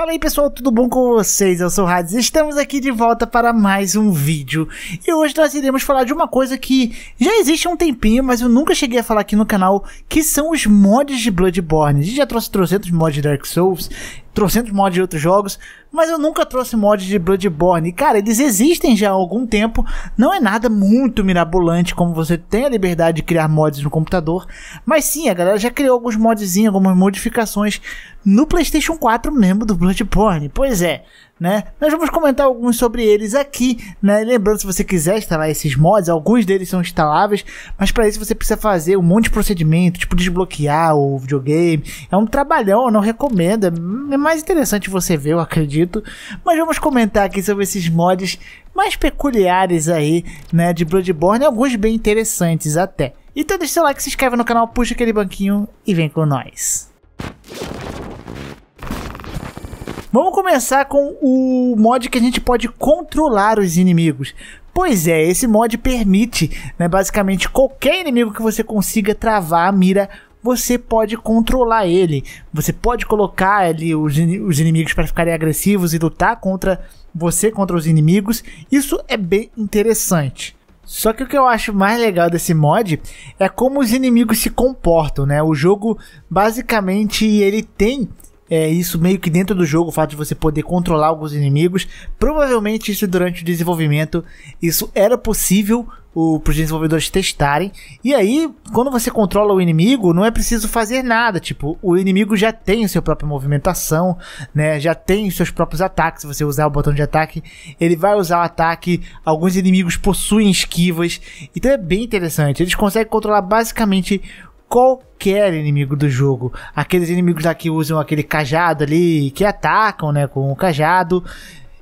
Fala aí pessoal, tudo bom com vocês? Eu sou o Hades, estamos aqui de volta para mais um vídeo. E hoje nós iremos falar de uma coisa que já existe há um tempinho, mas eu nunca cheguei a falar aqui no canal, que são os mods de Bloodborne. A gente já trouxe 300 mods de Dark Souls, trouxendo mods de outros jogos, mas eu nunca trouxe mods de Bloodborne. cara, eles existem já há algum tempo, não é nada muito mirabolante como você tem a liberdade de criar mods no computador, mas sim, a galera já criou alguns modzinhos, algumas modificações no PlayStation 4 mesmo do Bloodborne. Pois é, né? Nós vamos comentar alguns sobre eles aqui, né? Lembrando, se você quiser instalar esses mods, alguns deles são instaláveis, mas para isso você precisa fazer um monte de procedimento, tipo desbloquear o videogame. É um trabalhão, eu não recomendo. É, é mais interessante você ver, eu acredito. Mas vamos comentar aqui sobre esses mods mais peculiares aí, né? De Bloodborne, alguns bem interessantes até. Então deixa seu like, se inscreve no canal, puxa aquele banquinho e vem com nós. Vamos começar com o mod que a gente pode controlar os inimigos. Pois é, esse mod permite, né, basicamente, qualquer inimigo que você consiga travar a mira você pode controlar ele. Você pode colocar ali os, in os inimigos para ficarem agressivos e lutar contra você, contra os inimigos. Isso é bem interessante. Só que o que eu acho mais legal desse mod é como os inimigos se comportam, né? O jogo basicamente ele tem é, isso meio que dentro do jogo, o fato de você poder controlar alguns inimigos. Provavelmente isso durante o desenvolvimento, isso era possível para os desenvolvedores testarem. E aí, quando você controla o inimigo, não é preciso fazer nada. Tipo, o inimigo já tem a sua própria movimentação, né? Já tem os seus próprios ataques. Se você usar o botão de ataque, ele vai usar o ataque. Alguns inimigos possuem esquivas. Então é bem interessante. Eles conseguem controlar basicamente qualquer inimigo do jogo. Aqueles inimigos lá que usam aquele cajado ali, que atacam, né, com o cajado.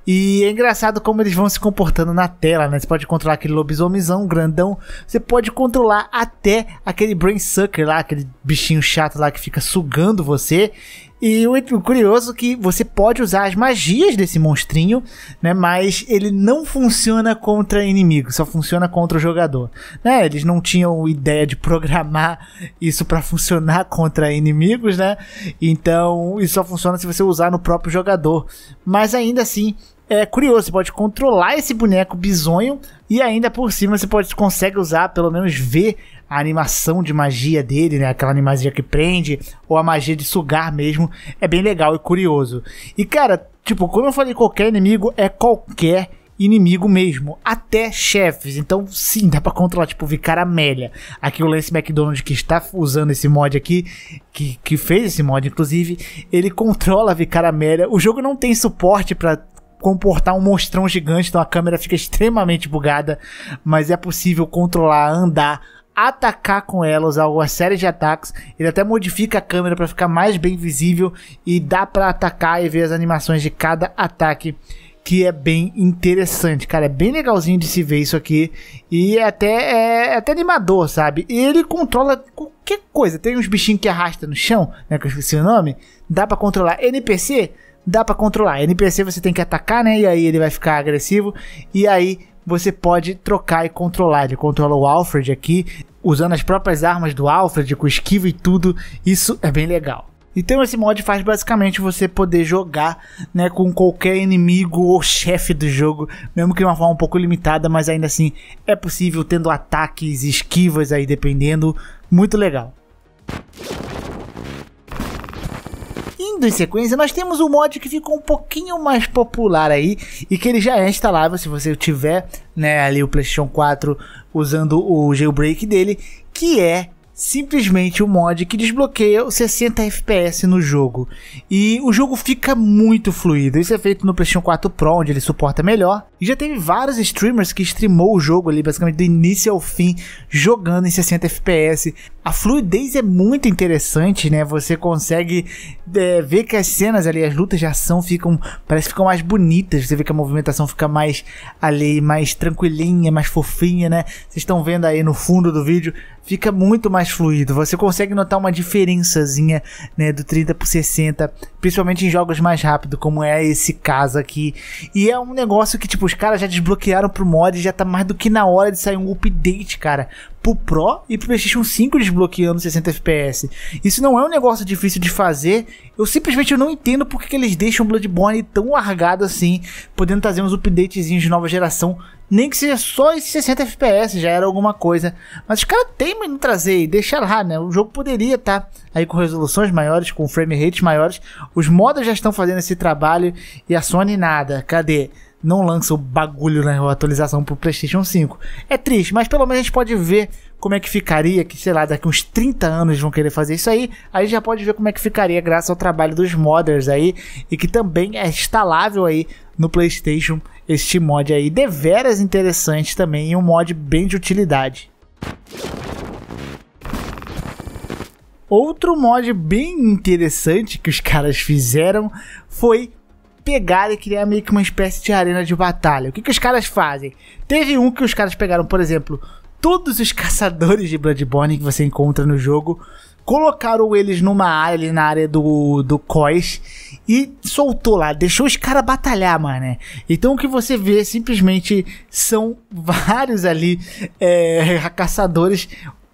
E é engraçado como eles vão se comportando na tela, né? Você pode controlar aquele lobisomizão grandão, você pode controlar até aquele brain sucker lá, aquele bichinho chato lá que fica sugando você. E o curioso é que você pode usar as magias desse monstrinho, né? Mas ele não funciona contra inimigo, só funciona contra o jogador. Né? Eles não tinham ideia de programar isso para funcionar contra inimigos, né? Então isso só funciona se você usar no próprio jogador. Mas ainda assim, é curioso, você pode controlar esse boneco bizonho e ainda por cima você pode consegue usar, pelo menos ver a animação de magia dele, né? Aquela animação que prende, ou a magia de sugar mesmo, é bem legal e curioso. E cara, tipo, como eu falei, qualquer inimigo é qualquer inimigo mesmo, até chefes. Então, sim, dá para controlar, tipo, Vicar Amélia. Aqui o Lance McDonald, que está usando esse mod aqui, que, que fez esse mod, inclusive, ele controla Vicar Amélia. O jogo não tem suporte para comportar um monstrão gigante, então a câmera fica extremamente bugada, mas é possível controlar, andar, atacar com ela, usar é algumas séries de ataques. Ele até modifica a câmera para ficar mais bem visível e dá para atacar e ver as animações de cada ataque que é bem interessante, cara. É bem legalzinho de se ver isso aqui. E é até é, é, até animador, sabe? E ele controla qualquer coisa. Tem uns bichinhos que arrasta no chão, né? Que eu esqueci o nome. Dá para controlar. NPC? Dá para controlar. NPC você tem que atacar, né? E aí ele vai ficar agressivo. E aí você pode trocar e controlar. Ele controla o Alfred aqui, usando as próprias armas do Alfred, com esquiva e tudo, isso é bem legal. Então esse mod faz basicamente você poder jogar né, com qualquer inimigo ou chefe do jogo, mesmo que de uma forma um pouco limitada, mas ainda assim é possível tendo ataques, esquivas aí dependendo, muito legal em sequência, nós temos um mod que ficou um pouquinho mais popular aí e que ele já é instalável se você tiver né, ali o PlayStation 4 usando o jailbreak dele, que é simplesmente o um mod que desbloqueia os 60 FPS no jogo. E o jogo fica muito fluido. Isso é feito no PlayStation 4 Pro, onde ele suporta melhor. E já teve vários streamers que streamou o jogo ali, basicamente do início ao fim, jogando em 60 FPS. A fluidez é muito interessante, né? Você consegue é, ver que as cenas ali, as lutas de ação ficam, parece que ficam mais bonitas. Você vê que a movimentação fica mais ali, mais tranquilinha, mais fofinha, né? Vocês estão vendo aí no fundo do vídeo, fica muito mais mais fluido. Você consegue notar uma diferençazinha né, do 30 por 60, principalmente em jogos mais rápido como é esse caso aqui. E é um negócio que, tipo, os caras já desbloquearam pro mod e já tá mais do que na hora de sair um update, cara pro Pro e pro PlayStation 5 desbloqueando 60 FPS. Isso não é um negócio difícil de fazer. Eu simplesmente não entendo porque que eles deixam o Bloodborne tão largado assim, podendo trazer uns updatezinhos de nova geração. Nem que seja só esses 60 FPS, já era alguma coisa. Mas os caras teimam em trazer e deixar lá, né? O jogo poderia estar tá aí com resoluções maiores, com frame rates maiores. Os modos já estão fazendo esse trabalho e a Sony nada. Cadê? não lança o bagulho na A atualização pro PlayStation 5. É triste, mas pelo menos a gente pode ver como é que ficaria, que sei lá, daqui uns 30 anos vão querer fazer isso aí. Aí já pode ver como é que ficaria graças ao trabalho dos modders aí e que também é instalável aí no PlayStation este mod aí, deveras interessante também e um mod bem de utilidade. Outro mod bem interessante que os caras fizeram foi pegaram e criaram meio que uma espécie de arena de batalha. O que, que os caras fazem? Teve um que os caras pegaram, por exemplo, todos os caçadores de Bloodborne que você encontra no jogo, colocaram eles numa área ali na área do, do COIS e soltou lá, deixou os caras batalhar, mano. Né? Então o que você vê simplesmente são vários ali é, caçadores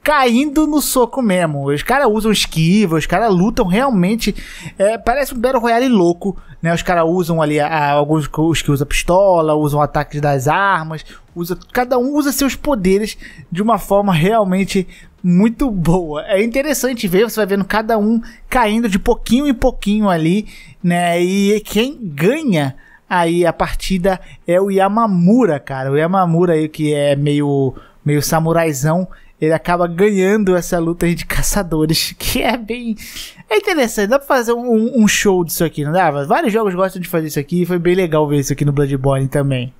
caindo no soco mesmo. Os caras usam esquiva, os caras lutam realmente. É, parece um Battle Royale louco, né? Os caras usam ali a, a, alguns os que usam pistola, usam ataques das armas, usa, cada um usa seus poderes de uma forma realmente muito boa. É interessante ver, você vai vendo cada um caindo de pouquinho em pouquinho ali, né? E quem ganha aí a partida é o Yamamura, cara. O Yamamura aí que é meio meio samuraizão ele acaba ganhando essa luta de caçadores, que é bem. É interessante, dá pra fazer um, um show disso aqui, não dá Vários jogos gostam de fazer isso aqui, e foi bem legal ver isso aqui no Bloodborne também.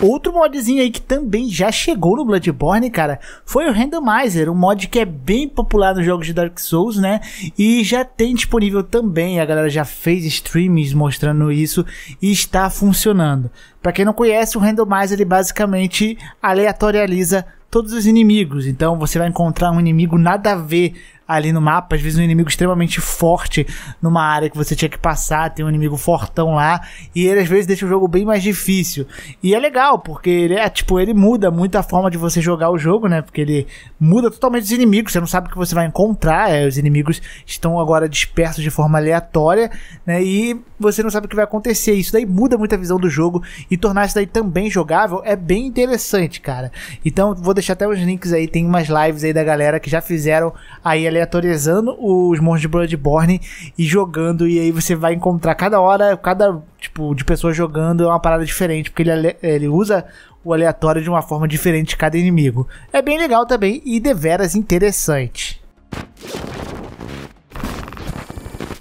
Outro modzinho aí que também já chegou no Bloodborne, cara, foi o Randomizer, um mod que é bem popular nos jogos de Dark Souls, né? E já tem disponível também, a galera já fez streams mostrando isso e está funcionando. Para quem não conhece, o Randomizer ele basicamente aleatorializa todos os inimigos. Então você vai encontrar um inimigo nada a ver ali no mapa, às vezes um inimigo extremamente forte numa área que você tinha que passar, tem um inimigo fortão lá, e ele às vezes deixa o jogo bem mais difícil. E é legal, porque ele é, tipo, ele muda muito a forma de você jogar o jogo, né? Porque ele muda totalmente os inimigos, você não sabe o que você vai encontrar, é, os inimigos estão agora dispersos de forma aleatória, né? E você não sabe o que vai acontecer. Isso daí muda muito a visão do jogo e tornar isso daí também jogável é bem interessante, cara. Então, vou deixar até os links aí, tem umas lives aí da galera que já fizeram aí a aleatorizando os monstros de Bloodborne e jogando. E aí você vai encontrar cada hora, cada tipo de pessoa jogando é uma parada diferente, porque ele, ele usa o aleatório de uma forma diferente de cada inimigo. É bem legal também e deveras interessante.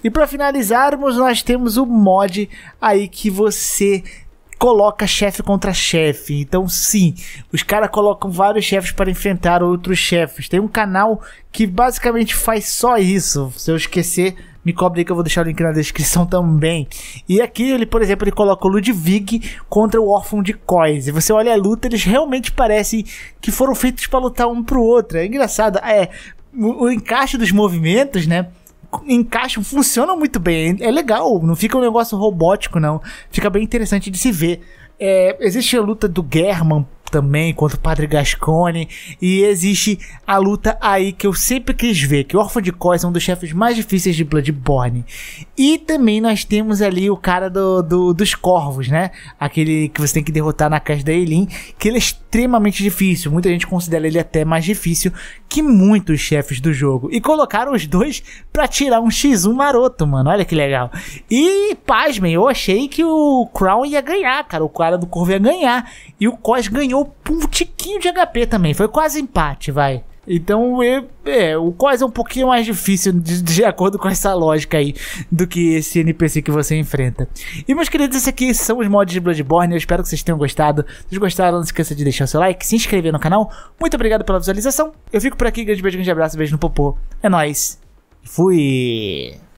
E para finalizarmos, nós temos o mod aí que você coloca chefe contra chefe. Então, sim, os caras colocam vários chefes para enfrentar outros chefes. Tem um canal que basicamente faz só isso. Se eu esquecer, me cobre aí que eu vou deixar o link na descrição também. E aqui ele, por exemplo, ele coloca o Ludwig contra o órfão de Cois. E você olha a luta, eles realmente parecem que foram feitos para lutar um para o outro. É engraçado, é o, o encaixe dos movimentos, né? encaixam, funcionam muito bem. É legal, não fica um negócio robótico, não. Fica bem interessante de se ver. É, existe a luta do German também, contra o Padre Gascone. E existe a luta aí que eu sempre quis ver, que o Orphan de Cois é um dos chefes mais difíceis de Bloodborne. E também nós temos ali o cara do, do dos corvos, né? Aquele que você tem que derrotar na casa da Elin, que ele é extremamente difícil. Muita gente considera ele até mais difícil que muitos chefes do jogo. E colocaram os dois pra tirar um X1 maroto, mano. Olha que legal. E, pasmem, eu achei que o Crown ia ganhar, cara. O cara do corvo ia ganhar. E o Cos ganhou ficou um tiquinho de HP também. Foi quase empate, vai. Então, é, é o quase é um pouquinho mais difícil, de, de, acordo com essa lógica aí, do que esse NPC que você enfrenta. E, meus queridos, esses aqui são os mods de Bloodborne. Eu espero que vocês tenham gostado. Se gostaram, não se esqueça de deixar o seu like, se inscrever no canal. Muito obrigado pela visualização. Eu fico por aqui. Grande beijo, grande abraço, beijo no popô. É nóis. Fui!